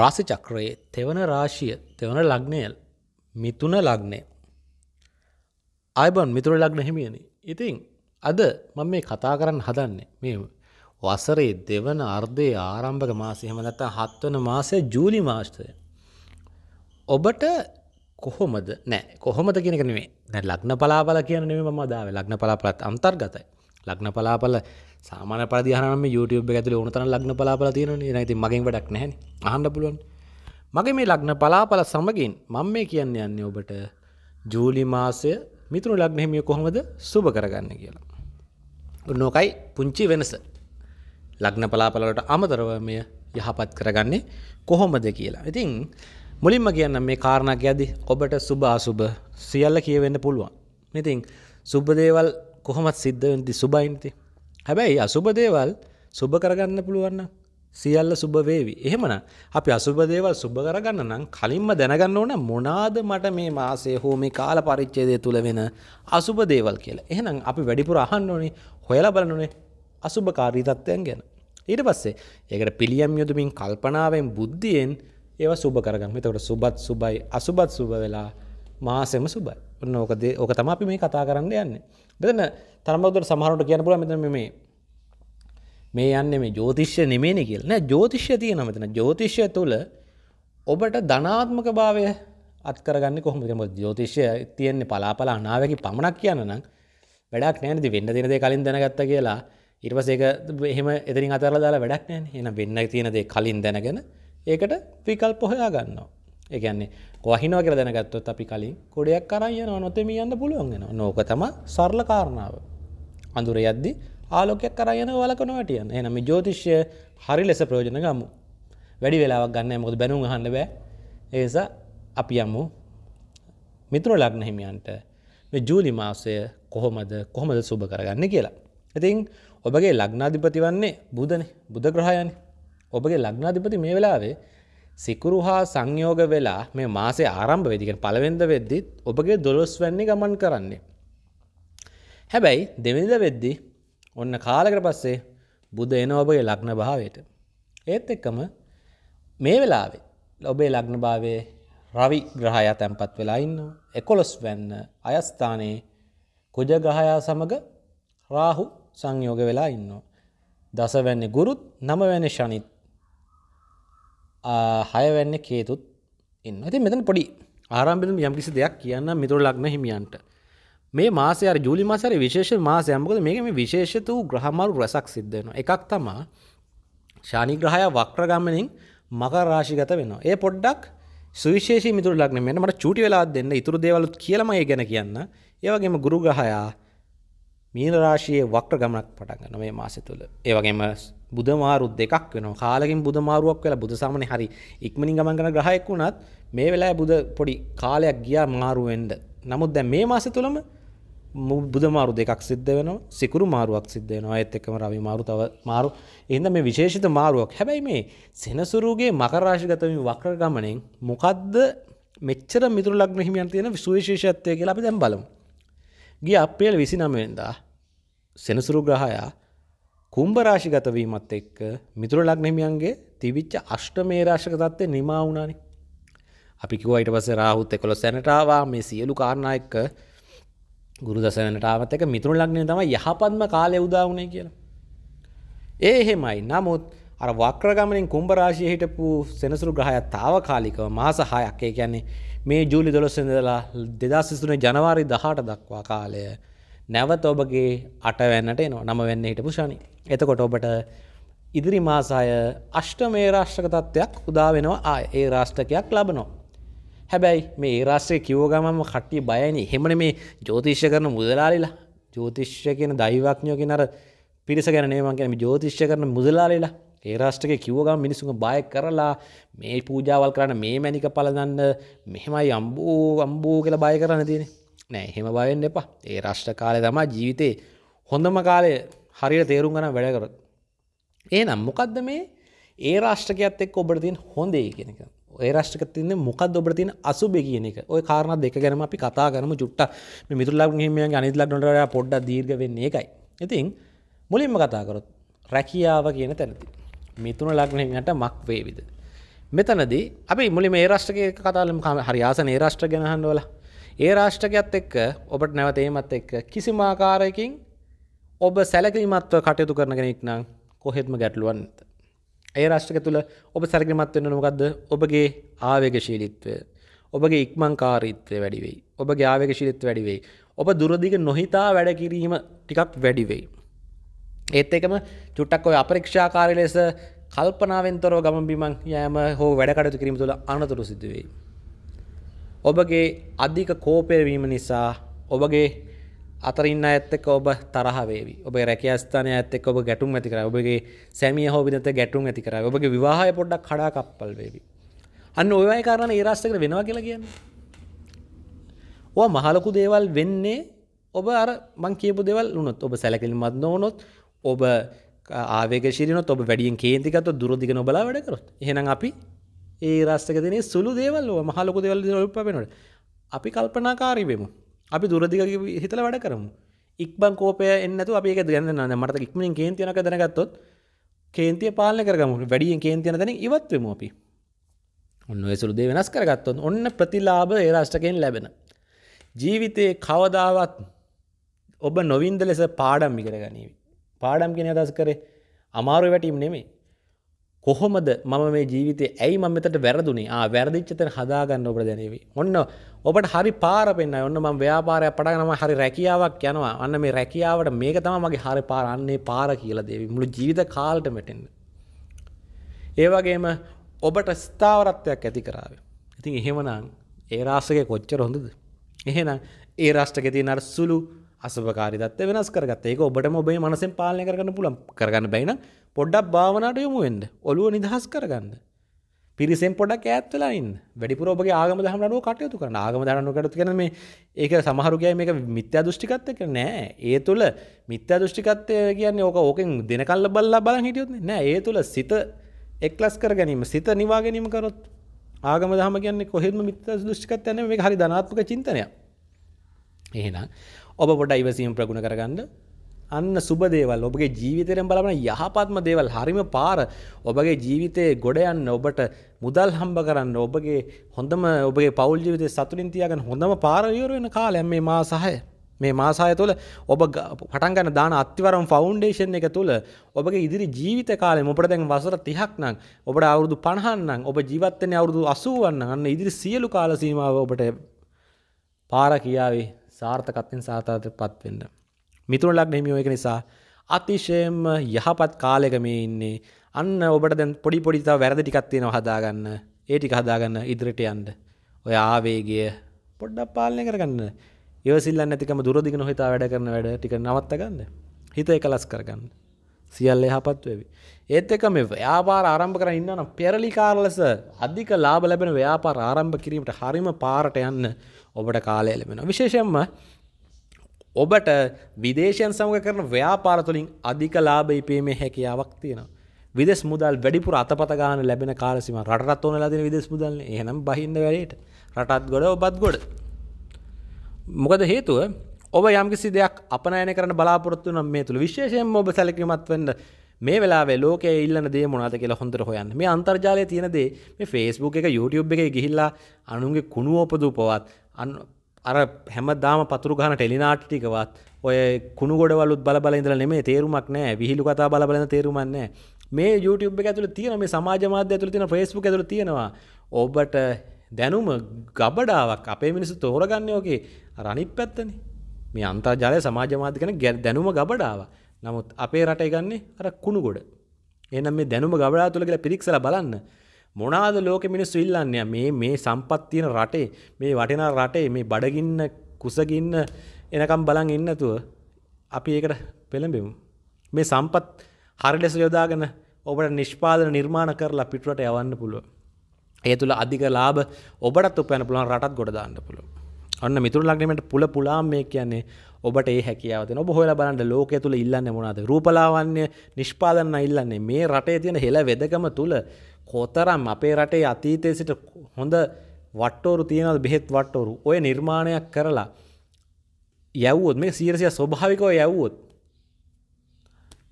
රාශි චක්‍රයේ තෙවන රාශිය තෙවන ලග්නය මිතුන ලග්නය. අයිබන් මිතුර ලග්න හිමියනි. ඉතින් අද මම මේ කතා කරන්න හදන්නේ මේ වසරේ දෙවන අර්ධය ආරම්භක මාසය එහෙම නැත්නම් හත්වන මාසය ජූලි මාසය. ඔබට කොහොමද නෑ කොහොමද කියන එක නෙමෙයි. දැන් ලග්න පලාපල කියන නෙමෙයි මම අදාවේ. ලග්න පලාපලත් අන්තර්ගතයි. ලග්න පලාපල සාමාන පරදිහනම YouTube ඇතුල ඕනතන ලග්න පලාපල තියෙන නති මගින් වැඩක් නැහැ අහන්ඩ පුළුවන් මගේ මේ ලග්න පලාපල සමගින් මං මේ කියන්න යන්න ඔබට ජූලි මාසය මිතුරු ලග්නහිමිය කොහොමද සුභ කරගන්න කියලා උන්නෝකයි පුංචි වෙනස ලග්න පලාපලට අමතරව මෙය යහපත් කරගන්නේ කොහොමද කියලා ඉතින් මුලින්ම කියන්න මේ කාරණක් ඇදි ඔබට සුභ අසුභ සියල්ල කියවෙන්න පුළුවන් ඉතින් සුබදේවල් කොහොමත් සිද්ධවෙන්ති සුබයින්ති හැබැයි අසුබ දේවල් සුබ කරගන්න පුළුවන්න සියල්ල සුභවේවි එහෙමන අපි අසුබ දේවල් සුබ කරගන්න නම් කලින්ම දැනගන්න ඕන මොනාද මට මේ මාසේ හෝ මේ කාල පරිච්චේදය තුළ වෙන අසුබ දේවල් කියලා එහෙනම් අපි වැඩිපුර අහන්න ඕනේ හොයලා බලනුනේ අසුභකාරී තත්ත්වයන් ගැන ඊට පස්සේ ඒකට පිළියම් යුතුමින් කල්පනාවෙන් බුද්ධියෙන් ඒව සුබ කරගන්න තකට සුබත් සුබයි අසුබත් සුබ වෙලා මාසෙම සුබයි ඔන්න ඕකදේ ඕක තම අපි මේ කතා කරන්න යන්නේ මෙතන තරමදුරට සමහරට කියන්න පුළුවන් මෙතන මේ මේ යන්නේ මේ ජ්‍යොතිෂ්‍ය නෙමෙයිනේ කියලා. නෑ ජ්‍යොතිෂ්‍ය තියෙනවා මෙතන. ජ්‍යොතිෂ්‍ය තුල ඔබට ධනාත්මක භාවය අත් කරගන්නේ කොහොමද කියලා. මොකද ජ්‍යොතිෂ්‍ය තියෙන්නේ පලාපල අනාවැකි පමණක් කියන නම් වැඩක් නෑ නේද? වෙන්න දෙන දේ කලින් දැනගත්තා කියලා ඊට පස්සේ ඒක එහෙම එතනින් අතහැරලා දාලා වැඩක් නෑනේ. එහෙනම් වෙන්න තියෙන දේ කලින් දැනගෙන ඒකට විකල්ප හොයා ගන්නවා. ඒන්නේ වහිනෝ කර දැනගත්තොත් අපි කලින් කොඩයක් කරයන නොතෙම යන්න පුළුවන්ගෙන නෝක තම සරල කාරණාව. අඳුර යද්දි ආලෝකයක් කරයන වලක නොවටියන් එනම ජෝතිශ්‍ය හරි ලෙස ප්‍රෝජන ගමු. වැඩි වෙලාවක් ගන්න මොද බැනු හන්න බෑ ඒස අපි යමු මිතුර ලග්න හිමියන්ට ජූලි මාසය කොහොමද කොහොමද සුභ කරගන්න කියලා. ඉතින් ඔබගේ ලග්නාධිපති වන්නේ බුදන බුදග්‍රහයන් ඔබගේ ලග්නාධිපති මේ වෙලාවේ සිකුරු හා සංයෝග වෙලා මේ මාසේ ආරම්භ වෙදිගෙන පළවෙනිද වෙද්දිත් ඔබගේ දොළොස් වැන්නේ ගමන් කරන්නේ. හැබැයි දෙවෙනිද වෙද්දි ඔන්න කාලකට පස්සේ බුද එන ඔබගේ ලග්න භාවයට. ඒත් එක්කම මේ වෙලාවේ ඔබේ ලග්න භාවයේ රවි ග්‍රහයා තැන්පත් වෙලා ඉන්නවා. එකොළොස් වැන්න අයස්ථානයේ කුජ ග්‍රහයා සමග රාහු සංයෝග වෙලා ඉන්නවා. දසවැන්නේ ගුරුත් නමවැනි ශනිත් හයවැන්න කේතුත් ඉන්න ඇති මෙතන පොඩි ආරම්භිම යම්කිසි දෙයක් කියන්න මිතුර ලක්න හිමියන්ට මේ මාසය ජුලි මාසර විශේෂ මාසයම්කද මේ මේ විශේෂත වූ ග්‍රහමරු රැසක් සිද්ධන එකක් තමා ශානිග්‍රහය වක්‍රගමනින් මකරාශිගත වෙන ඒ පොඩ්ඩක් සුවිශේෂ මිතුර ලක්න මෙට මට චුටි වෙලා දෙන්න ඉතුරු දේවලුත් කියලම ඒ ගැන කියන්න ඒවගේම ගුරු ග්‍රහයා මීන රාශියේ වක්‍ර ගමනක් පටන් ගන්නවා මේ මාසය තුල. ඒ වගේම බුධ මාරු දෙකක් වෙනවා. කාලෙකින් බුධ මාරුවක් වෙලා බුධ සාමනේ හරි ඉක්මනින් ගමන් කරන ග්‍රහයෙක් වුණත් මේ වෙලාවේ බුධ පොඩි කාලයක් ගියා මාරු වෙන්න. නමුත් දැන් මේ මාසය තුලම බුධ මාරු දෙකක් සිද්ධ වෙනවා. සිකුරු මාරුවක් සිද්ධ වෙනවා. ඒත් එක්කම රවි මාරු තව මාරු. එහෙනම් මේ විශේෂිත මාරුවක්. හැබැයි මේ සෙනසුරුගේ මකර රාශිගත වීම වක්‍ර ගමනෙන් මොකද්ද මෙච්චර මිතුරු ලග්න හිමියන් තියෙන සුවිශේෂත්වය කියලා අපි දැන් බලමු. ගිය අප්‍රේල් 29 වෙනිදා සෙනසුරු ග්‍රහයා කුම්භරාශිගත වීමත් එක්ක මිතුර ලග්නහිමියන්ගේ තිවිච්ච අෂ්ටමේ රාශික තත්ත්වය නිමා වුණානේ. අපි කිව්වා ඊට පස්සේ රාහුත් 11 සැනට ආවා මේ සියලු කාරණා එක්ක ගුරු දසවැනට ආවත් එක මිතුර ලග්නය තමයි යහපත්ම කාලය උදා වුණේ කියලා. ඒ එහෙමයි. නමුත් අර වක්‍ර ගමනින් කුම්භ රාශියේ හිටපු සෙනසුරු ග්‍රහයා తాවකාලිකව මාස 6ක්. ඒ කියන්නේ මේ ජූලි 12 ඉඳලා 2023 ජනවාරි 18 දක්වා කාලය නැවත ඔබගේ අටවැන්නට එනවා නම වෙන්න හිටපු ශනි. එතකොට ඔබට ඉදිරි මාසාය අෂ්ට මේ රාශ්්‍රක තත්ත්වයක් උදාවෙනවා ආය ඒ රාෂ්ටකයක් ලබනවා. හැබැයි මේ රාස්සේ කිවෝ ගමම කට්ටි බයනි හෙමන මේ ජෝතිශ්‍ය කරන මුදලාලිලා ජෝතිශ්‍ය කියන දයිවක්ඥෝ කියෙනර පිරිස ගැනේමන්ගේම ජෝතිශ්‍ය කරන මුදලාලිලා ඒ රාෂ්ටක කිවෝගම් මිනිසුන් බය කරලා මේ පූජාවල් කරන්න මේ මැනික පලදන්න මෙහෙමයි අම්බූ අම්බූ කියල බය කරන්න තියෙන නෑ හෙම බයෙන් එපා ඒ රශ්ට කාලය තමා ජීවිතේ හොඳම කාලය හරියට තේරුම් ගන වැඩ කර ඒනම් මොකක්ද මේ ඒ රාෂ්ටකයක්ත් එක් ඔබට තින් හොඳේ කියෙනක ඒ රාෂ්ටක තින්න මොකද ඔබට තින් අසුබේ කියන එක ඔය කාරණ දෙක ගැනම අපි කතා කරම චුට්ට මිතුරලක් හිමිය අනිදලක්නට පොඩ්ඩ දීර්ග වෙන්නේ එකයි ඉතින් මුලින්ම කතාකරොත් රැකියාව කියන තැනති මිතුන ලක්නට මක් වේවිද මෙතනදී අපි මුලි මේ රාෂ්ටක කතාලම හරියාස ඒ රාෂ්ට ගැනහන්වලා ඒ රාෂ්ටකයක්ත් එක්ක ඔබට නැවත ඒමත් එක්ක කිසිම ආකාරයකින් ඔබ සැලකිලිමත්ව කටයුතු කරන කෙනෙක් නම් කොහෙත්ම ගැටලුවන් ඇත. ඒ රාෂ්ටක තුළ ඔබ සැලකිලිමත් වෙන්න මොකද්ද? ඔබගේ ආවේගශීලීත්වය, ඔබගේ ඉක්මන්කාරීත්වය වැඩි වෙයි. ඔබගේ ආවේගශීලීත්වය වැඩි වෙයි. ඔබ දුරදිග නොහිතා වැඩ කිරීම ටිකක් වැඩි වෙයි. ඒත් එකම චුට්ටක් ඔය අපරීක්ෂාකාරී ලෙස කල්පනාවෙන්තරෝ ගමන් බිමන් යෑම හෝ වැඩ කටයුතු කිරීම තුළ අනතුරු සිදු වෙයි. ඔබගේ අධික කෝපයවීම නිසා ඔබගේ අතරින්න ඇත්තක ඔබ තරහවේ ඔබ රැකස්ථානය ඇත්තක ඔබ ගැටුම් ඇති කර ඔබගේ සැමිය හෝබිත ගැටුම් ඇති කර ඔබගේ විවාහය පොඩ්ඩක් කඩා කප්පල් වේවි අන්න ඔයවයි කාරණ ඒරස්ථක වෙනවා කියලා කියන්න ඕ මහලකු දේවල් වෙන්නේ ඔබ අර මං කියපු දෙවල් වුනොත් ඔබ සැලකිල්මත් නොවනොත් ඔබ ආවේශීනොත් ඔබ වැඩියෙන් කේන්තිකත දුරදිග නොබලා වැඩකරොත් එහෙනම් අපි ඒ රස්ක තින සුළු දේවල් මහලොක දෙවල් ලොප පෙනට අපි කල්පනාකාරීවෙමු අපි දුරදික හිතල වැඩ කරමු ඉක්බං කෝපය එන්නතු අපි ගන්න න මට ඉක්මනින් කේන්තියනක දැනගත්තොත් කේන්තිය පාලන කරගමු වැඩියෙන් කේන්තියන දැන ඉවත්වම අපි ඔන්න සුළු දේ වෙනස් කරගත්තොත් ඔන්න ප්‍රතිලාබ ඒ රාෂ්ටකයෙන් ලැබෙන ජීවිතයේ කවදාවත් ඔබ නොවින්ද ලෙස පාඩම් ඉකර ගනීවි පාඩම් කෙන අදස් කරේ අමාරු වැටීම් නෙමේ කොහොමද මම මේ ජීවිතේ ඇයි මම මෙතට වැරදුනේ ආ වැරදිච්ච තැන හදාගන්න ඔබට දැනෙවි. ඔන්න ඔබට හරි පාර පෙන්නයි. ඔන්න මම ව්‍යාපාරයක් පටන් ගන්නවා හරි රැකියාවක් යනවා. අන්න මේ රැකියාවට මේක තමයි මගේ හරි පාර. අන්නේ පාර කියලා දේවි. මුළු ජීවිත කාලෙටම එටෙන්න. ඒ වගේම ඔබට ස්ථාවරත්වයක් ඇති කරාවේ. ඉතින් එහෙමනම් ඒ රාෂ්ට්‍රකයේ කොච්චර හොඳද? එහෙනම් ඒ රාෂ්ට්‍රකයේ තියෙන අර සුළු අසභකාරී தත්ත්වය වෙනස් කරගත්ත. ඒක ඔබටම ඔබේ මනසෙන් පාලනය කරගන්න පුළුවන්. කරගන්න බැයි නම් පොඩ්ඩක් භාවනාවට යොමු වෙන්න. ඔළුව නිදහස් කරගන්න. පිරිසෙන් පොඩක් ඈත් වෙලා ඉන්න. වැඩිපුර ඔබගේ ආගම දහම් අනුව කටයුතු කරන්න. ආගම දහම් අනුව කටයුතු කරන මේ ඒක සමහරු කියන්නේ මේක මිත්‍යා දෘෂ්ටිකත්වය කියලා නෑ. ඒ තුල මිත්‍යා දෘෂ්ටිකත්වය කියන්නේ ඕක ඕකෙන් දිනකල්ල බලලා බලන් හිටියොත් නෑ. ඒ තුල සිත එක්ලස් කර ගැනීම, සිත නිවා ගැනීම කරොත් ආගම දහම කියන්නේ කොහෙත්ම මිත්‍යා දෘෂ්ටිකත්වය නෙමෙයි. මේක හරි ධනාත්මක චින්තනයක්. එහෙනම් ඔබ පොඩ්ඩක් ඉවසීම ප්‍රගුණ කරගන්න අන්න සුබ දේවල් ඔබගේ ජීවිතයෙන් බලන යහපත්ම දේවල් හරිම පාර ඔබගේ ජීවිතයේ ගොඩ යන්න ඔබට මුදල් හම්බ කරන්න ඔබගේ හොඳම ඔබගේ පෞල් ජීවිතය සතුලින් තියාගෙන හොඳම පාර විවර වෙන කාලයන් මේ මාසහය මේ මාසාය තුළ ඔබ පටන් ගන්න දාන අත්තිවරම් ෆවුන්ඩේෂන් එක තුළ ඔබගේ ඉදිරි ජීවිත කාලේ ඔබට දැන් වසර 30ක් නම් ඔබට අවුරුදු 50ක් නම් ඔබ ජීවත් වෙන්නේ අවුරුදු 80ක් නම් අන්න ඉදිරි සියලු කාල සීමාව ඔබට පාර කියාවේ සාර්ථකත්වයෙන් සාර්ථකත්වයටපත් වෙන්න මිතුරන් ලග්න හිමියෝ ඒක නිසා අතිශයම යහපත් කාලයක මේ ඉන්නේ. අන්න ඔබට දැන් පොඩි පොඩි තව වැරදි ටිකක් තියෙනවා හදාගන්න. ඒ ටික හදාගන්න ඉදිරියට යන්න. ඔය ආවේගය පොඩ්ඩක් පාලනය කරගන්න. ඉවසිල්ලක් නැතිකම දුරදිග නොහිතා වැඩ කරන වැඩ ටික නවත්ත ගන්න. හිත එකලස් කරගන්න. සියල්ල යහපත් වේවි. ඒත් එක මේ ව්‍යාපාර ආරම්භ කරන්න ඉන්න නම් පෙරලිකාර ලෙස අධික ලාභ ලැබෙන ව්‍යාපාර ආරම්භ කිරීමට හරිම පාරට යන්න ඔබට කාලය ලැබෙනවා. විශේෂයෙන්ම ඔබට විදේශයන් සමඟ කරන ව්‍යාපාර තුළින් අධික ලාභ ඉපීමේ හැකියාවක් තියෙනවා. විදෙස් මුදල් වැඩිපුර අතපත ගන්න ලැබෙන කාලසිම රටත් ඕන ලදින විදෙස් මුදල් එහෙනම් බහින්න වැඩේට රටත් ගොඩ ඔබත් ගොඩ මොකද හේතුව ඔබ යම්කිසි දෙයක් අපනයන කරන බලාපොරොත්තු නම් මේ තුළ විශේෂයෙන් ඔබ සැලකිමත් වෙන්න මේ වෙලාවේ ලෝකයේ ඉල්ලන දේ මොනවද කියලා හොඳට හොයන්න. මේ අන්තර්ජාලයේ තියෙන දේ මේ Facebook එක YouTube එකේ ගිහිල්ලා අනුන්ගේ කුණුව උපදූපවත් අර හැමදාම පතුරු ගහන ටෙලිනාට ටිකවත් ඔය කුණු ගොඩවලුත් බලබල ඉඳලා නෙමේ තේරුමක් නෑ විහිළු කතා බලබලන තේරුමක් නෑ මේ YouTube එක ඇතුළේ තියෙන මේ සමාජ මාධ්‍ය ඇතුළේ තියෙන Facebook ඇතුළේ තියෙනවා ඔබට දැනුම ගබඩාවක් අපේ මිනිස්සු තෝරගන්නේ ඕකේ අර අනිත් පැත්තනේ මේ අන්තර්ජාලය සමාජ මාධ්‍ය ගැන දැනුම ගබඩාවක් නමුත් අපේ රටේ ගන්නේ අර කුණු ගොඩ. එහෙනම් මේ දැනුම ගබඩා තුල කියලා පිරික්සලා බලන්න. මොනාද ලෝක මිනිස්සු ඉල්ලන්නේ මේ මේ සම්පත් තියෙන රටේ මේ වටිනා රටේ මේ බඩගින්න කුසගින්න එනකම් බලන් ඉන්න නැතුව අපි ඒකට පෙළඹෙමු මේ සම්පත් හරි ලෙස යොදාගෙන ඔබට නිෂ්පාදන නිර්මාණ කරලා පිටරට යවන්න පුළුවන් ඒ තුල අධික ලාභ ඔබටත් උපයන්න පුළුවන් රටත් ගොඩ දාන්න පුළුවන් අන්න මිතුරු ලග්නෙමට පුල පුලාම් මේ කියන්නේ ඔබට ඒ හැකියාව තියෙන ඔබ හොයලා බලන්න ලෝකය තුල ඉල්ලන්නේ මොනවද රූපලාවන්‍ය නිෂ්පාදන ඉල්ලන්නේ මේ රටේ තියෙන හෙළ වෙදකම තුල කොතරම් අපේ රටේ අතීතය සිට හොඳ වට්ටෝරු තියෙනද බෙහෙත් වට්ටෝරු ඔය නිර්මාණයක් කරලා යැව්වොත් මේ සීරසිය ස්වභාවිකව යැව්වොත්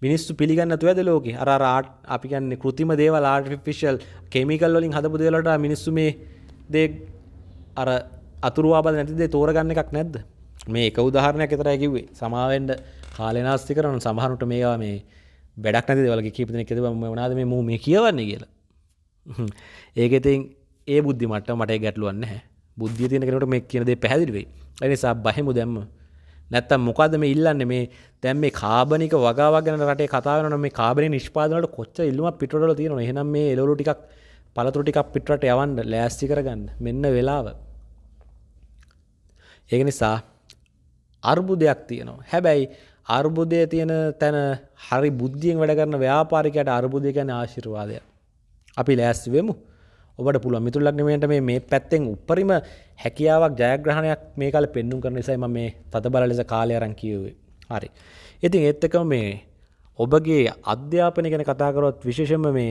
මිනිස්සු පිළිගන්න තුවද ලෝක අර රාට් අපි කියන්නේ කෘතිම දේවල් ආර්ටිෆිෂල් කෙමිකල් වලින් හදපු දේවලට මිනිස්සු මේ දේ අර අතුරුවාබද නැති දේ තෝරගන්න එකක් නැද්ද මේ එක උදාහරණයක් විතරයි කිව්වේ සමාවෙන්න කාලේ නාස්ති කරන සමහරුට මේවා මේ වැඩක් නැති දේවල් කීප දෙනෙක් කියද මම මොනවාද මේ මූ මේ කියවන්නේ කියලා ඒකෙතින් ඒ බුද්ධිමට මට ගැටලුවන්න බුද්ධිය තියෙන කෙනට මේ කියනද පැදිරිවෙයි අනිසා බහෙමු දැම්ම නැත්තම් මොකද මේ ඉල්ලන්න මේ දැම් මේ කාබනික වගාගෙන රට කතාවන මේ කාබරි නිෂ්පාදනට කොච්ච ඉල්ලම පිටල තියෙන හෙනම් මේ එලු ටික් පලතුරටිකක් පිටට යවන්න ලෑස්ති කරගන්න මෙන්න වෙලාව ඒක නිසා අර්බුදයක් තියෙනවා හැබැයි අර්බුදය තියෙන තැන හරි බුද්ධියෙන් වැඩ කරන ව්‍යාපාරිකයට අර්බුදය ගැන ආශිරවාදයක් අපි ලෑස්වෙමු ඔබට පුළුව මිතුරලක්නමට මේ පැත්තෙන් උපරිම හැකියාවක් ජයග්‍රහණයක් මේ කාල පෙන්නුම් කරන නිසයිම මේ තතබල ලෙස කාලයරන් කියවේ හරි ඉතින් එත්තක මේ ඔබගේ අධ්‍යාපනය ගැන කතාකරොත් විශේෂම මේ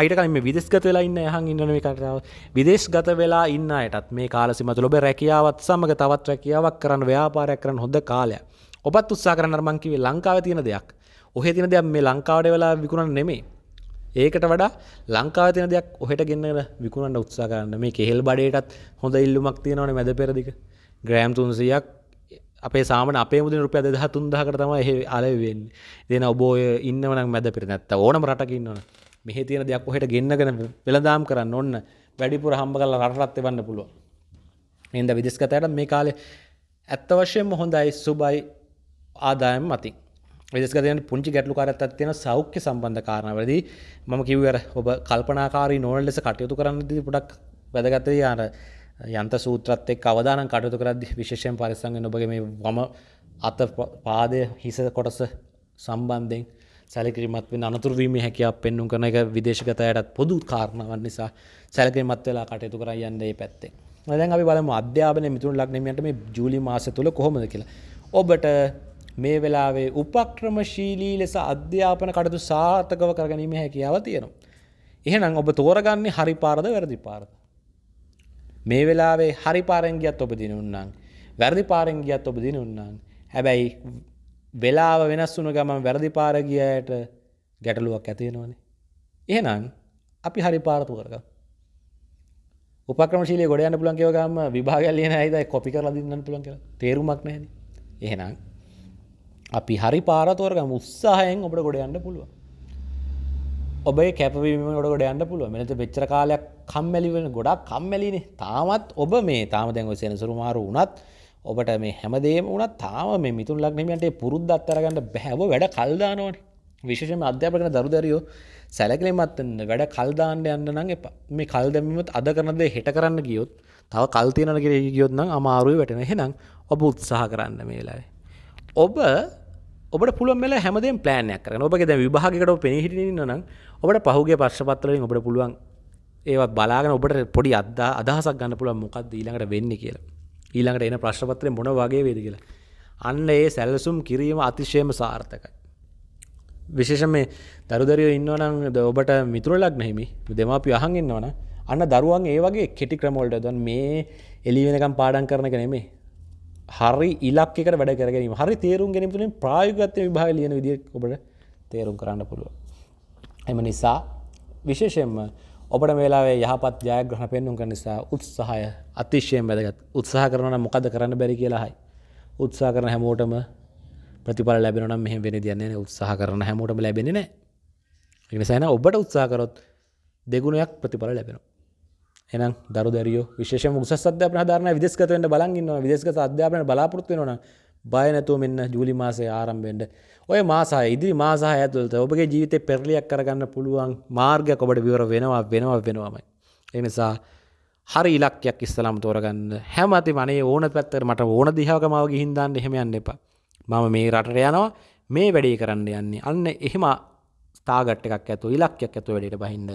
අයිටකම විදෙස්ගත වෙලා ඉන්න හන් ඉන්නන මේ කටාව විදේශ ගත වෙලා ඉන්න අයටත් මේ කාලසිමතු ලොබ රැකියාවත් සමඟ තවත් රැකියාවක් කරන්න ව්‍යාපාරයක් කරන්න හොඳ කාලය ඔබත් උත්සා කරන්න මංකිවේ ලංකාව තියෙන දෙයක් ඔහෙ තින දෙයක් මේ ලංකාවට වෙලා විකුණන් නෙමේ ඒකට වඩා ලංකාව තින දෙයක් ඔහට ගෙන්න්න විකුණන්ට උත්සා කරන්න මේ කෙහෙල් බඩයටත් හොඳ ඉල්ලුමක් තියෙනවන මැද පෙරදික ග්‍රෑම් තුන්සියක් අපේ සාමන අපේ මුදින රුපය දෙදහ තුන්දහකට තම එහ අලවෙන්න දෙන ඔබෝය ඉන්නවන මැද පෙර නැත්ත ඕනම රටකින්නවන මෙහ තියෙන දෙයක් ඔහට ගෙන්න්නගෙන වෙළදාම් කරන්න ඔන්න වැඩිපුර හම්බ කල රටත් එවන්න පුළුව එද විදිස්කතයට මේ කාලේ ඇත්ත වශයෙන් හොඳයි සුබයි ආදායම් මතින් වෙදස්ගතයන පුංචි ගැටලු කරත්තත්යන සෞඛ්‍ය සම්බන්ධ කාරණවලද මම කිවර ඔබ කල්පනාකාරී නෝල් ලෙස කටයුතු කරන්නදී පුඩක් වැදගත යාර යන්ත සූත්‍රත් එක් අවදාන කටයුතු කරද විශේෂයෙන් පරිසංග නොබගේ මේ වම අත පාදය හිස කොටස සම්බන්ධයෙන් සැලකිරිමත් වෙන අනතුරවීම හැකියාව පෙන්නුම් කරන එක විදේශගතයටත් පොදු කාරණාවන් නිසා සැලකිරිමත් වෙලා කටයුතු කර යන්නේ පැත්තේ. දැන් අපි බලමු අධ්‍යාපනය මිතුරු ලග්නමියන්ට මේ ජූලි මාස තුල කොහොමද කියලා. ඔබට මේ වෙලාවේ උපක්‍රමශීලී ලෙස අධ්‍යාපන කටතු සාර්ථකව කරගනීම හැකියාව තියෙනවා. එහෙනම් ඔබ තෝරගන්නේ හරි පාරද වැරදි පාරද. මේ වෙලාවේ හරි පාරෙන්ගියත් ඔබ දින උන්නම් වැරදි පාරෙන්ගියත් ඔබ දින උන්නම් හැබැයි වෙලාව වෙනස් වුන ගමන් වැරදි පාරගියට ගැටලුවක් ඇතියෙනවානේ. එහෙනම් අපි හරි පාරතු කරගම්. උපක්‍රමශීල ගොඩයන්න පුළන්කව ගම විභාගල්ලයන ඇයිදයි කොපි කරලදින්න පුළන් කියලා තේරුමක් නැහැන එහෙනම් අපි හරි පාරතෝරක උත්සාහයෙන් ඔබට ගොඩ යන්න පුළුව ඔබේ කැපවීම ගොඩ යන්න පුළුව මෙනත පෙච්චර කාලයක් කම්මැලිවෙන ගොඩක් කම්මැලිනේ තාමත් ඔබ මේ තාම දැන්ව සෙනසුරු මාරු වනත් ඔබට මේ හැමදේම වනත් තාම මේ මිතුන් ලක්නමට පුරුද්ධ අත්තරගන්න බැහැව වැඩ කල්දානවට විශෂම අධ්‍යාපකන දරුදරියෝ සැලකලෙමත්න්න වැඩ කල්දාන්න යන්න නම් එප මේ කල්දැමීමත් අද කරනද හෙට කරන්න ගියොත් තව කල්තියනට කියෙ ගියොත්නම් අමාරුව වැටෙන හෙනම් ඔබ උත්සාහ කරන්න මේලායි ඔබ ඔබට පුළුවන් වෙලා හැමදෙම ප්ලෑන් එකක් කරගෙන ඔබගේ දැන් විභාගයකට ඔබ පෙනී හිටින්න ඉන්නවා නම් ඔබට පහුගිය පස්සපත්‍ර වලින් ඔබට පුළුවන් ඒවත් බලාගෙන ඔබට පොඩි අද්දා අදහසක් ගන්න පුළුවන් මොකක්ද ඊළඟට වෙන්නේ කියලා. ඊළඟට එන ප්‍රශ්න පත්‍රේ මොන වගේ වේද කියලා. අන්න ඒ සැලසුම් කිරීම අතිශයම සාර්ථකයි. විශේෂම මේ දරුදරියෝ ඉන්නවනම් ඔබට මිතුරලක් නැහිමි දෙමාපිය අහන් ඉන්නවනම් අන්න දරුවන් ඒ වගේ කෙටි ක්‍රමවලට දන් මේ එළි වෙනකම් පාඩම් කරන එක නෙමෙයි හරි ඉලක්කට වැඩ කරගෙන හරි තේරුම් ගැෙන තුළින් ප්‍රායගත්ත විභාග ලියන විදි ඔබට තේරුම් කරන්න පුළුව. එම නිසා විශේෂයෙන්ම ඔබට මේලාේ යහපත් ජයග්‍රහණ පෙන්නුම් කර නිසා උත්සාහය අතිශයෙන් වැදගත් උත්සාහ කරන මොකද කරන්න බැරි කියලාහයි. උත්සා කරන හැමෝටම ප්‍රතිපල ලැබෙනනම් මෙහ වෙන දන්නේ උත්සාහ කරන හැමෝටම ලැබෙන නෑ. එනිසාන ඔබට උත්සාකරොත් දෙගුණයක් ප්‍රතිපල ලැබෙනවා. එනම් දරු දැරියෝ විශේෂ උසස් අධ්‍යාපන ආධාරණ විදේශගත වෙන්න බලන් ඉන්නවා විදේශගත අධ්‍යාපන බලාපොරොත්තු වෙනවා නම් බය නැතුව මෙන්න ජූලි මාසයේ ආරම්භ වෙන්න ඔය මාස 6 ඉදිරි මාස 6 ඇතුළත ඔබගේ ජීවිතේ පෙරලියක් කරගන්න පුළුවන් මාර්ගයක් ඔබට විවර වෙනවා වෙනවා වෙනවාමයි ඒ නිසා හරි ඉලක්කයක් ඉස්සලාම තෝරගන්න හැම අතිම අනේ ඕන පැත්තට මට ඕන දිහාවකමාව ගිහින් දාන්න එහෙම යන්න එපා මම මේ රටට යනවා මේ වැඩේ කරන්න යන්නේ අන්න එහෙම ටාගට් එකක් ඇතුව ඉලක්කයක් ඇතුව වැඩට බහින්න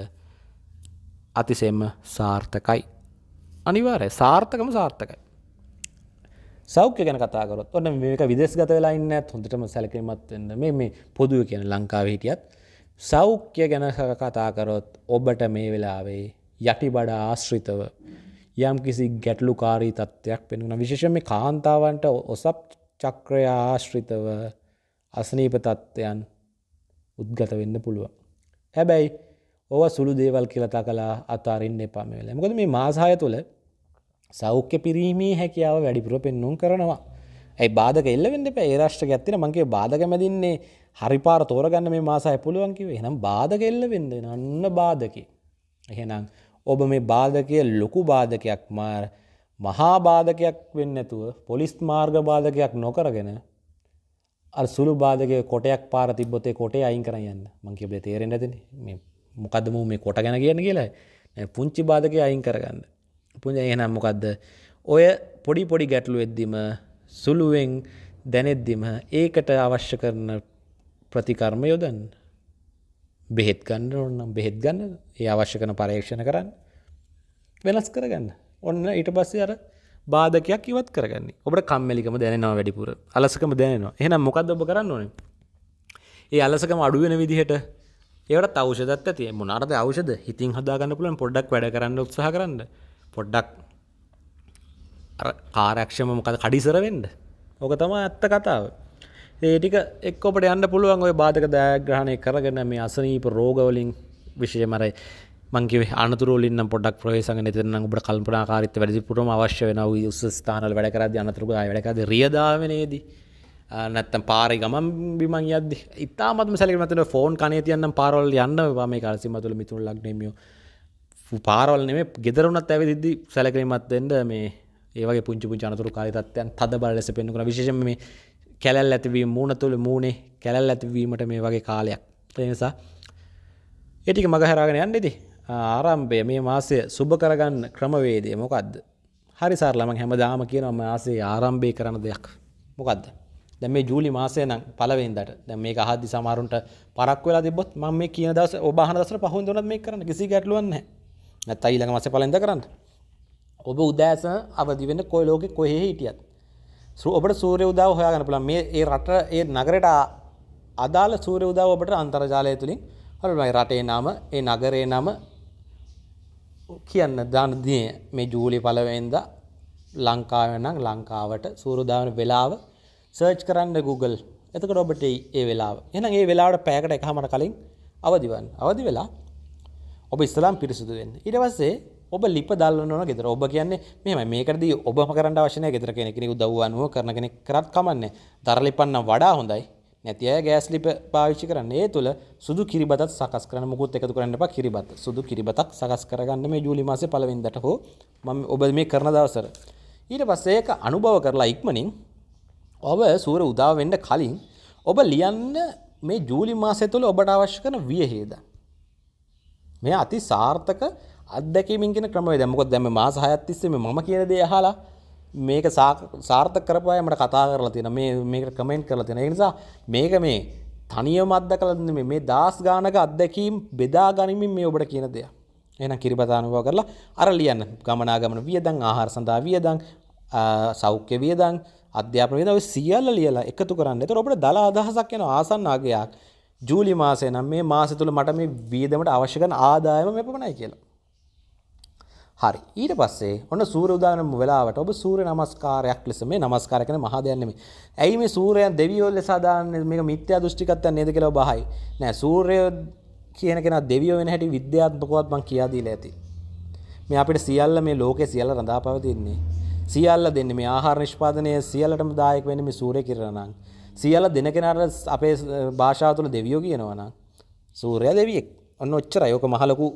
අතිසෙම සාර්ථකයි. අනිවාරය සාර්ථකම සාර්ථකයි. සෞඛ්‍ය ගැන කතාකරොත් ඔන්න මේක විදෙස්ගත වෙලාන්න හොඳටම සැලකිරීමත්වෙන්න මේ පොදුව කියන ලංකාව හිටියත් සෞඛ්‍ය ගැන කතාකරොත් ඔබට මේ වෙලාවේ යටිබඩ ආශ්‍රිතව යම් කිසි ගැටලු කාරී තත්ත්වයක් පෙනුණ විශේෂම කාන්තාවන්ට ඔසප් චක්‍රය ආශ්‍රිතව අසනීප තත්ත්වයන් උද්ගත වෙන්න පුළුවන්. හැබැයි ඕව සුළු දේවල් කියලතා කලා අතාරන්න එපාම වෙලා මොකද මේ මාසාය තුළ සෞඛ්‍ය පිරීමේ හැකියාව වැඩිපුර පෙන්නුම් කරනවා ඇයි බාධක එල්ලවෙන්න එප ඒරශ්ට ඇත්තින මගේ බාධක මැදින්නේ හරිපාර තෝරගන්න මේ මාසාය පුළුවන්කිව එනම් බාධක එල්ල වෙන්න නන්න බාධකි එහෙනම් ඔබ මේ බාධකය ලොකු බාධකයක් මාර මහා බාධකයක් වෙන්නතුව පොලිස් මාර්ග බාධකයක් නොකරගෙන අ සුළු බාධක කොටයක් පාර තිබොතේ කොටේ අයින් කරයන්න මංකිබේ තේරෙන් ඇතින මොකදම මේ කොට ගැන කියන කියලා පුංචි බාධක අයින් කරගන්න පුංච එහනම් මොකක්ද ඔය පොඩි පොඩි ගැටලු එද්දිම සුළුවෙන් දැනෙද්දිම ඒකට අවශ්‍ය කරන ප්‍රතිකර්ම යොදන්න බෙහෙත් ගන්න ඔන්නම් බෙහෙත් ගන්න ඒ අවශ්‍ය කන පරීක්ෂණ කරන්න වෙනස් කරගන්න ඔන්න ඊට පස්සේ අර බාධකයක් ඉවත් කරගන්න ඔබට කම්මලිකම දැනවා වැඩිපුර අලසකම දැනවා එහෙනම් මොකක්ද ඔබ කරන්න ඕනේ ඒ අලසකම අඩුවෙන විදිහට ඒවට අවෂදත් ඇති මොනාරද අවෂද හිතින් හදාගන්න පුළන් පොඩ්ඩක් වැඩ කරන්න උත්සාහ කරන්න පොඩ්ඩක් කාරක්ෂම මොකද කඩිසරවෙන්ඩ ඕක තමා ඇත්ත කතාව ඒටික එක්කොට යන්න පුළුවන් ඔය බාධක දෑග්‍රහණය කරගෙන මේ අසනීප රෝගවලින් විශෂය මරයි මංගේ අනතුරලින් පොඩක් ප්‍රවේසග තිරන ඔබට කල්පනාකාරිත වැඩි පුරම අවශ්‍ය වෙන උස්ථානල් වැඩකරද අනතුරග වැඩකද රියදාවනේදී නැත්තම් පාරි ගමන් බිමන් යද ඉතාමත්ම සැලි මතන ෆෝන් කනේ තියන්න පාරවල් යන්න මේ කාලසි මතුළ මිතුර ලක්නෙමියෝ පාරවල් නෙම ගෙදරුනත් ඇවි දිදි සැලකිරීමත්වෙන්ට මේ ඒවගේ පුංචි පුංචනතුරු කාරිතත්යන් තද බලස පෙන්නුකන විශේෂම මේ කැලල් ඇතිවීම මූුණ තුළ මූුණේ කැලල් ඇතිවීමට මේ වගේ කාලයක් එනිසා ඒටික මඟ හැරගෙන යන්න ඉති ආරම්භය මේ මාසය සුභ කරගන්න ක්‍රමවේදය මොකක්ද හරි සාරලම හැම දාම කියනම ආසේ ආරම්භය කරන දෙයක් මොකක්ද දැ මේ ජූලි මාසය නම් පලවෙන්දට දැ මේ අහදදි සමාරුන්ට පරක් වෙලා තිබොත් ම මේ කියන දස ඔබහනදසට පහුන් දොනත් මේ කරන කිසි ගැටලුවන්න නැත ඊළඟ මස පලඳ කරන්න ඔබ උදෑස අවදිවෙන කොයි ලෝකෙ කොහෙ හිටියත් සු ඔබට සූරය උදාව හොයාගන්න පුළන් මේ ඒ රට ඒ නගරට අදාළ සූරය උදාව ඔබට අන්තර්ජාලය තුළින් හරමයි රටේ නම ඒ නගරේ නම කියන්න දාන දිය මේ ජූලි පලවෙන්ද ලංකාවනම් ලංකාවට සූරුදාවන වෙලාව සර්ච් කරන්න Google එතකට ඔබට ඒ වෙලාව එන ඒ වෙලාට පෑකට එකහමට කලින් අවදිවන් අවදි වෙලා ඔබ ස්ලාම් පිරිසුදුවෙන් ඉට පස්සේ ඔබ ලිප දල්ලන ගෙතර ඔබ කියන්නේ මෙම මේකද ඔබම කරන්න අවශනය ගෙතර කෙනෙකෙනෙ දව්වනුව කරන කෙනෙ කරත් කමන්නේ දරලිපන්න වඩා හොඳයි නැති අය ගෑස් ලිප පාවිච්චි කරන්න ඒ තුළ සුදු කිරිබත් සකස් කරන මුකුත් එකතු කරන්න ප කිරිබත් සුදු කිරිබතක් සකස් කරගන්න මේ ජූලි මාස පලවෙන්දට හෝ මම ඔබ මේ කරන දවසර ඊට පස්සේ ඒක අනුභව කරලා ඉක්මනින් ඔබ සූර උදාවෙන්ඩ කලින් ඔබ ලියන්න මේ ජූලි මාසය තුළ ඔබට අවශ්‍ය කන වියහේද. මේ අති සාර්ථක අදැකමින්ගෙන ක්‍රමේ දැමකොත් දැම මාස හයත්තිස්සේ මම කියනදේ හලා මේක සාර්ථ කරපයමට කතා කරලා තින මේක කමෙන්ට් කරලා තින නිසා මේක මේ තනියම අද්ද කලන්න මේ දස් ගානක අත්දැකීම් බෙදා ගනිමින් මේ ඔබට කියන දෙය. එන කිරිපතානුව කරලා අර ලියන්න ගමනාගමන වියදං ආහාර සඳහා වියදං සෞඛ්‍ය වියදං අධ්‍යාපන විද ඔය සියල්ල ලියලා එකතු කරන්න. එතකොට ඔබට දල අදහසක් යන ආසන්න අගයක් ජූලි මාසය නම් මේ මාසය තුල මට මේ වියදමට අවශ්‍ය කරන ආදායම මේ පමණයි කියලා. හරි ඊට පස්සේ ඔන්න සූර්ය උදානම් වෙලාවට ඔබ සූර්ය නමස්කාරයක් ලෙස මේ නමස්කාරය කියන්නේ මහා දෙයක් නෙමෙයි. ඇයි මේ සූර්යයන් දෙවියෝ ලෙස හදාන්නේ මේක මිත්‍යා දෘෂ්ටිකත්වයක් නේද කියලා ඔබ අහයි. නෑ සූර්ය කියන කෙනා දෙවියෝ වෙන හැටි විද්‍යාත්මකවත් මං කියා දීලා ඇති. මේ අපිට සියල්ල මේ ලෝකේ සියල්ල රඳා පවතින්නේ සියල්ල දෙන්න මේ ආහාර නිෂ්පාදනය සියලටම දායක වෙන මේ සූරය කිරණං. සියල්ල දෙන කෙනාට අපේ භාෂාතුල දෙවියෝ කියනවනම් සූරය දෙවියෙක් ඔන්න ඔච්චර යෝක මහලකු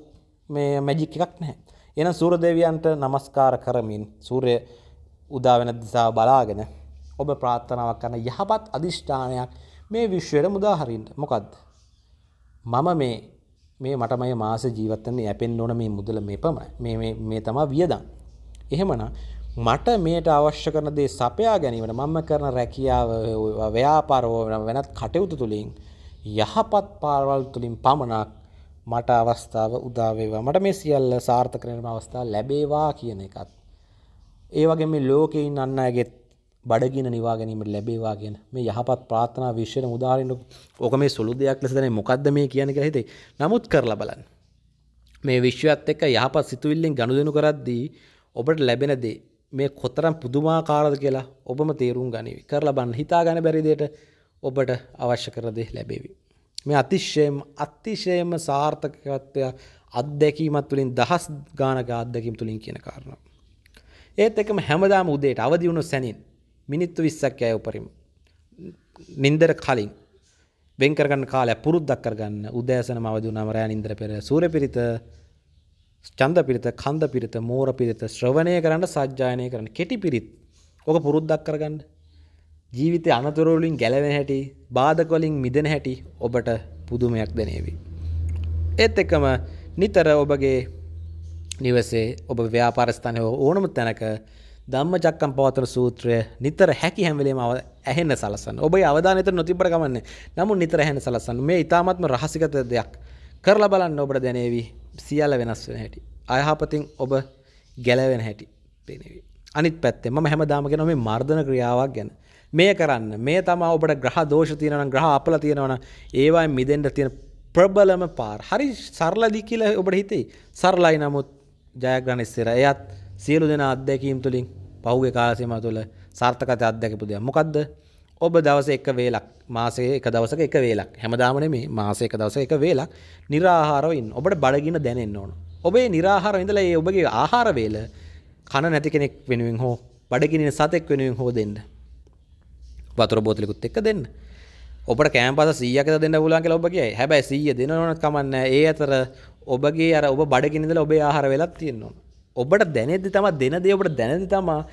මේ මැජික් එකක් නැහැ. එන සූර දෙවියන්ට නමස්කාර කරමින් සූරය උදාවෙන දිසා බලාගෙන ඔබ ප්‍රාත්ථනාවක් කරන යහපත් අධිෂ්ඨානයක් මේ විශ්වයට මුදාහරින්ට මොකක්ද. මම මේ මේ මටමයි මාස ජීවත්තන්නේ ඇපෙන් ඕන මේ මුදල මේ පමයි මේ තමා වියදන්. එහෙමන මට මේට අවශ්‍ය කරන දේ සපයා ගැනීමට මම කරන රැකියාව ව්‍යාපාරෝ වෙනත් කටයුතු තුළින් යහපත් පාරවල් තුළින් පමණක් මට අවස්ථාව උදාවේවා මට මේ සියල්ල සාර්ථ කරනම අවස්ථා ලැබේවා කියන එකත්. ඒ වගේ මේ ලෝකෙයින් අන්න ඇගෙත් බඩගෙන නිවා ගැනීමට ලැබේවා කියෙන මේ යහපත් ප්‍රාථනා විශ්ෂයට මුදාරෙන්ට ඕක මේ සුළු දෙයක් ලෙසදන මොකක්ද මේ කියන එක හිතේ නමුත් කරලා බලන්න. මේ විශ්වත් එක්ක යහපත් සිතුවිල්ලෙන් ගණුදනු කරද්දී ඔබට ලැබෙනදේ මේ කොතරම් පුදුමාකාරද කියලා ඔබම තේරුම් ගනිවි කරලා බන්න හිතා ගන බැරිදියට ඔබට අවශ්‍ය කරදේ ලැබේවි. මේ අතිශ්‍යයම අතිශයම සාර්ථකත්වයක් අත්දැකීමත් තුළින් දහස් ගානක අත්දැකීම් තුළින් කියන කාරණ. ඒත් එකම හැමදාම උදේට අවදි වුණු සැනින් මිනිත්තු විස්සක් ඇය උපරිම. නින්දර කලින් වෙන්කරගන්න කාලය පුරුද්දක් කරගන්න උදෑසන අවදි වුණාම රෑ නින්දර පෙර සූර්ය පිරිත චන්ද පිරිත කන්ද පිරිත මෝර පිරිත ශ්‍රවණය කරන්න සජ්ජායනය කරන්න කෙටි පිරිත් ඕක පුරුද්දක් කරගන්න ජීවිතය අනතුරවලින් ගැලවෙන හැටි බාධකොලින් මිදෙන හැටි ඔබට පුදුමයක් දෙනේවි. ඒත් එකම නිතර ඔබගේ නිවසේ ඔබ ව්‍යාපාරස්ථානය හෝ ඕනම තැනක ධම්ම චක්කම් පවතන සූත්‍රය නිතර හැකි හැමලේම ඇහෙන්න සලසන්න ඔබ අවධානත නොතිබට ගමන්න නමු නිතර හැන සලසන්න මේ ඉතාමත්ම රහසිකත දෙයක් කරලා බලන්න ඔබට දැනේවී සියල්ල වෙනස් වෙන හැටි අයහපතින් ඔබ ගැලවෙන හැටි පෙනවි අනිත් පැත්තේ ම හැමදාමගෙන මේ මර්ධන ක්‍රියාවක් ගැන මේ කරන්න මේ තමා ඔබට ග්‍රහ දෝෂ තියෙනවන ග්‍රහ අපල තියෙනවන ඒවායි මිදෙන්ට තියෙන ප්‍රබලම පාර හරි සරලදි කියල ඔබට හිතේ සරලයි නමුත් ජයග්‍රණ ස්තෙර එයත් සියලු දෙෙන අත්දැකීම් තුළින් පහුගේ කාලසීම තුළ සාර්ථකත අත්දැකපුදයක් මොකක්ද ඔබ දවස එක වේලක් මාසේ එක දවසක එක වේලක් හැමදාම නෙමේ මාසේ එක දවසක එක වේලක් निराහාරව ඉන්න. ඔබට බඩගින්න දැනෙන්න ඕන. ඔබේ निराහාරව ඉඳලා ඒ ඔබගේ ආහාර වේල කන නැති කෙනෙක් වෙනුවෙන් හෝ බඩගිනින සතෙක් වෙනුවෙන් හෝ දෙන්න. වතුර බෝතලෙකුත් එක්ක දෙන්න. ඔබට කෑම්පස 100කට දෙන්න පුළුවන් කියලා ඔබ කියයි. හැබැයි 100 දෙනවනත් කමන්නේ. ඒ අතර ඔබගේ අර ඔබ බඩගිනින ඉඳලා ඔබේ ආහාර වේලක් තියෙන්න ඕන. ඔබට දැනෙද්දි තමයි දෙන දේ ඔබට දැනෙද්දි තමයි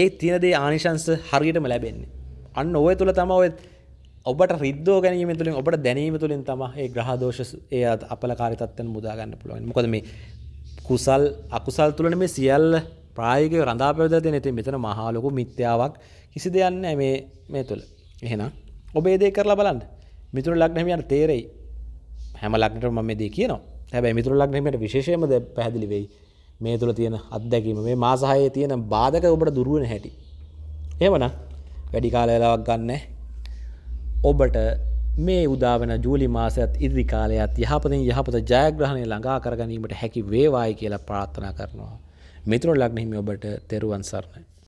ඒ තියෙන දේ ආනිශංශ හරියටම ලැබෙන්නේ. අන්න ඔය තුළ තම ඔය ඔබට රිද්දෝ ගැනීම තුළින් ඔබට දැනීම තුළින් තම ඒ ග්‍රහදෝෂ ඒ අපල කාරිතත්වයෙන් මුදාගන්න පුළුවන් මොකද මේ කුසල් අකුසල් තුළන මේ සියල්ල ප්‍රායක රඳාපයවද දෙන ති මෙතන මහාලොකු මිත්‍යාවක් කිසි දෙයන්න මේ මේ තුළ එහෙනම් ඔබේ දේ කරලා බලන්න මිතුර ලක්නමියන් තේරෙයි හැම ලක්නට මම දී කියන හැබැයි මිතුර ලක්නීමට විශේෂයමද පැහැදිලි වෙයි මේ තුළ තියෙන අත්දැකීම මේ මාසාහයේ තියෙන බාධක ඔබට දුරුවන හැටි එමනම් වැඩි කාලවෙලාවක් ගන්න ඔබට මේ උදාවන ජූලි මාසයත් ඉදිරි කාලයත් යහපතින් යහපත ජයග්‍රහණය ළඟා කරගනීමට හැකි වේවායි කියලා ප්‍රාර්ථනා කරනවා. මිතුර ලග්නෙහිමි ඔබට තෙරුවන් සරණයි.